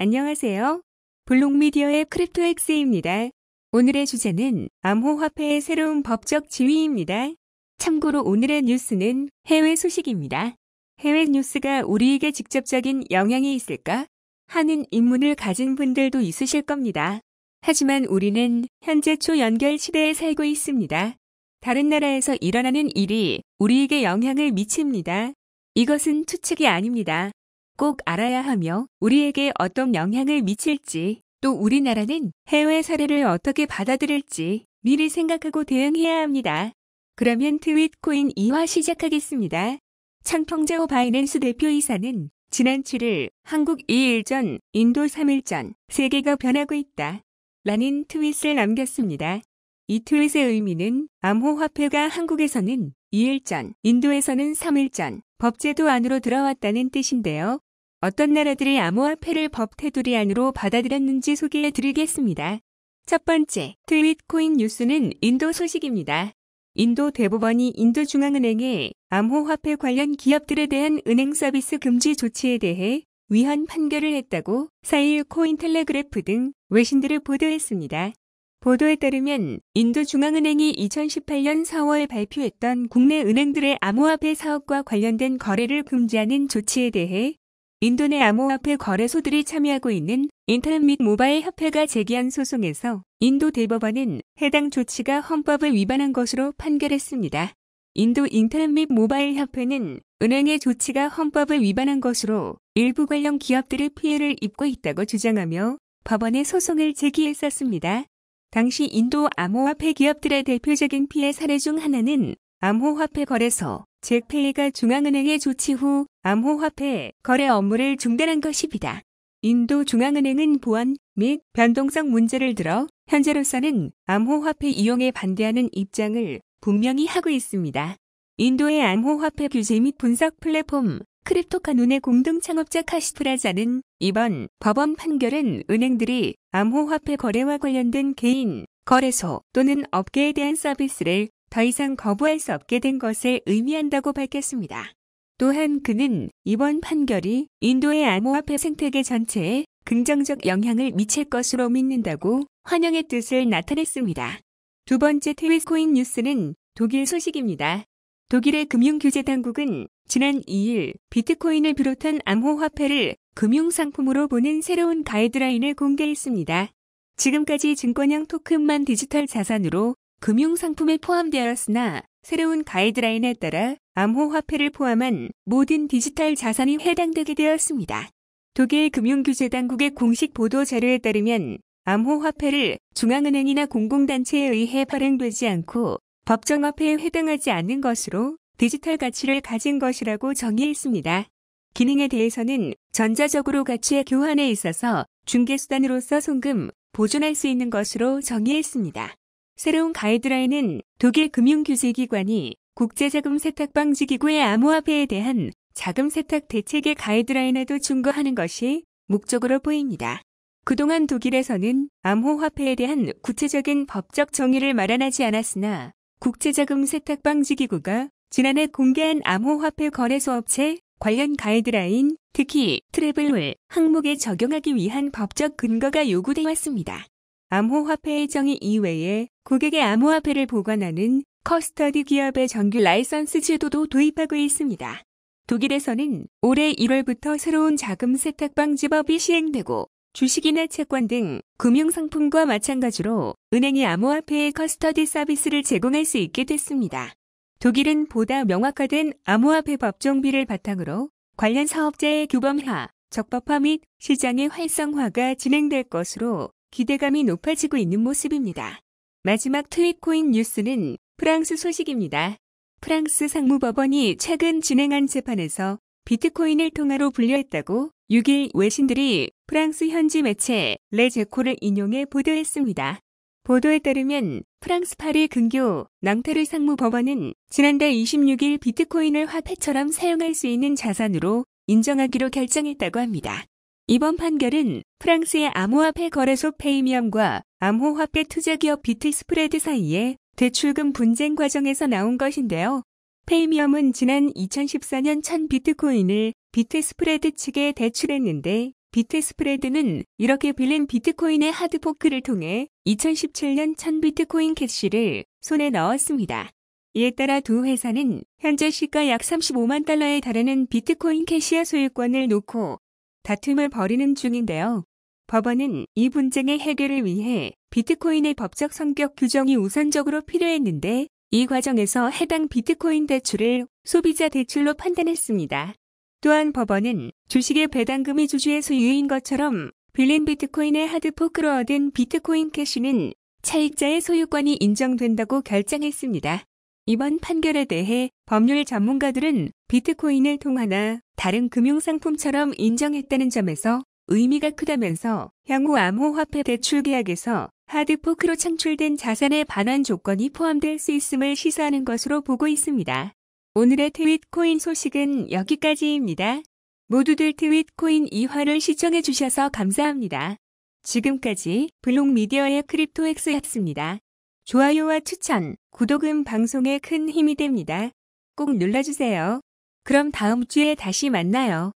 안녕하세요. 블록미디어의 크립토엑스입니다. 오늘의 주제는 암호화폐의 새로운 법적 지위입니다. 참고로 오늘의 뉴스는 해외 소식입니다. 해외 뉴스가 우리에게 직접적인 영향이 있을까? 하는 입문을 가진 분들도 있으실 겁니다. 하지만 우리는 현재 초연결 시대에 살고 있습니다. 다른 나라에서 일어나는 일이 우리에게 영향을 미칩니다. 이것은 추측이 아닙니다. 꼭 알아야 하며 우리에게 어떤 영향을 미칠지 또 우리나라는 해외 사례를 어떻게 받아들일지 미리 생각하고 대응해야 합니다. 그러면 트윗코인 2화 시작하겠습니다. 창평자호 바이낸스 대표이사는 지난 7일 한국 2일 전, 인도 3일 전, 세계가 변하고 있다. 라는 트윗을 남겼습니다. 이 트윗의 의미는 암호화폐가 한국에서는 2일 전, 인도에서는 3일 전, 법제도 안으로 들어왔다는 뜻인데요. 어떤 나라들이 암호화폐를 법 테두리 안으로 받아들였는지 소개해 드리겠습니다. 첫 번째, 트윗코인 뉴스는 인도 소식입니다. 인도 대법원이 인도중앙은행에 암호화폐 관련 기업들에 대한 은행 서비스 금지 조치에 대해 위헌 판결을 했다고 4일 코인텔레그래프 등 외신들을 보도했습니다. 보도에 따르면 인도중앙은행이 2018년 4월 발표했던 국내 은행들의 암호화폐 사업과 관련된 거래를 금지하는 조치에 대해 인도내 암호화폐 거래소들이 참여하고 있는 인터넷 및 모바일 협회가 제기한 소송에서 인도 대법원은 해당 조치가 헌법을 위반한 것으로 판결했습니다. 인도 인터넷 및 모바일 협회는 은행의 조치가 헌법을 위반한 것으로 일부 관련 기업들의 피해를 입고 있다고 주장하며 법원에 소송을 제기했었습니다. 당시 인도 암호화폐 기업들의 대표적인 피해 사례 중 하나는 암호화폐 거래소 잭페이가 중앙은행의 조치 후 암호화폐 거래 업무를 중단한 것입니다. 인도 중앙은행은 보안 및 변동성 문제를 들어 현재로서는 암호화폐 이용에 반대하는 입장을 분명히 하고 있습니다. 인도의 암호화폐 규제 및 분석 플랫폼 크립토카눈의 공동 창업자 카시프라자는 이번 법원 판결은 은행들이 암호화폐 거래와 관련된 개인, 거래소 또는 업계에 대한 서비스를 더 이상 거부할 수 없게 된 것을 의미한다고 밝혔습니다. 또한 그는 이번 판결이 인도의 암호화폐 생태계 전체에 긍정적 영향을 미칠 것으로 믿는다고 환영의 뜻을 나타냈습니다. 두 번째 트스코인 뉴스는 독일 소식입니다. 독일의 금융규제당국은 지난 2일 비트코인을 비롯한 암호화폐를 금융상품으로 보는 새로운 가이드라인을 공개했습니다. 지금까지 증권형 토큰만 디지털 자산으로 금융상품에 포함되었으나 새로운 가이드라인에 따라 암호화폐를 포함한 모든 디지털 자산이 해당되게 되었습니다. 독일 금융규제당국의 공식 보도 자료에 따르면 암호화폐를 중앙은행이나 공공단체에 의해 발행되지 않고 법정화폐에 해당하지 않는 것으로 디지털 가치를 가진 것이라고 정의했습니다. 기능에 대해서는 전자적으로 가치의 교환에 있어서 중개수단으로서 송금, 보존할 수 있는 것으로 정의했습니다. 새로운 가이드라인은 독일 금융규제기관이 국제자금세탁방지기구의 암호화폐에 대한 자금세탁 대책의 가이드라인에도 준거하는 것이 목적으로 보입니다. 그동안 독일에서는 암호화폐에 대한 구체적인 법적 정의를 마련하지 않았으나 국제자금세탁방지기구가 지난해 공개한 암호화폐 거래소 업체 관련 가이드라인, 특히 트래블 항목에 적용하기 위한 법적 근거가 요구돼 왔습니다. 암호화폐 의정의 이외에 고객의 암호화폐를 보관하는 커스터디 기업의 정규 라이선스 제도도 도입하고 있습니다. 독일에서는 올해 1월부터 새로운 자금 세탁 방지법이 시행되고 주식이나 채권 등 금융상품과 마찬가지로 은행이 암호화폐의 커스터디 서비스를 제공할 수 있게 됐습니다. 독일은 보다 명확화된 암호화폐 법정비를 바탕으로 관련 사업자의 규범화, 적법화 및 시장의 활성화가 진행될 것으로 기대감이 높아지고 있는 모습입니다. 마지막 트윗코인 뉴스는 프랑스 소식입니다. 프랑스 상무법원이 최근 진행한 재판에서 비트코인을 통화로 분류했다고 6일 외신들이 프랑스 현지 매체 레제코를 인용해 보도했습니다. 보도에 따르면 프랑스 파리 근교 낭테르 상무법원은 지난달 26일 비트코인을 화폐처럼 사용할 수 있는 자산으로 인정하기로 결정했다고 합니다. 이번 판결은 프랑스의 암호화폐 거래소 페이미엄과 암호화폐 투자기업 비트스프레드 사이에 대출금 분쟁 과정에서 나온 것인데요. 페이미엄은 지난 2014년 1000 비트코인을 비트스프레드 측에 대출했는데 비트스프레드는 이렇게 빌린 비트코인의 하드포크를 통해 2017년 1000 비트코인 캐시를 손에 넣었습니다. 이에 따라 두 회사는 현재 시가 약 35만 달러에 달하는 비트코인 캐시와 소유권을 놓고 다툼을 벌이는 중인데요. 법원은 이 분쟁의 해결을 위해 비트코인의 법적 성격 규정이 우선적으로 필요했는데 이 과정에서 해당 비트코인 대출을 소비자 대출로 판단했습니다. 또한 법원은 주식의 배당금이 주주의 소유인 것처럼 빌린 비트코인의 하드포크로 얻은 비트코인 캐시는 차익자의 소유권이 인정된다고 결정했습니다. 이번 판결에 대해 법률 전문가들은 비트코인을 통하나 다른 금융상품처럼 인정했다는 점에서 의미가 크다면서 향후 암호화폐 대출 계약에서 하드포크로 창출된 자산의 반환 조건이 포함될 수 있음을 시사하는 것으로 보고 있습니다. 오늘의 트윗코인 소식은 여기까지입니다. 모두들 트윗코인 2화를 시청해 주셔서 감사합니다. 지금까지 블록미디어의 크립토엑스였습니다. 좋아요와 추천, 구독은 방송에 큰 힘이 됩니다. 꼭 눌러주세요. 그럼 다음 주에 다시 만나요.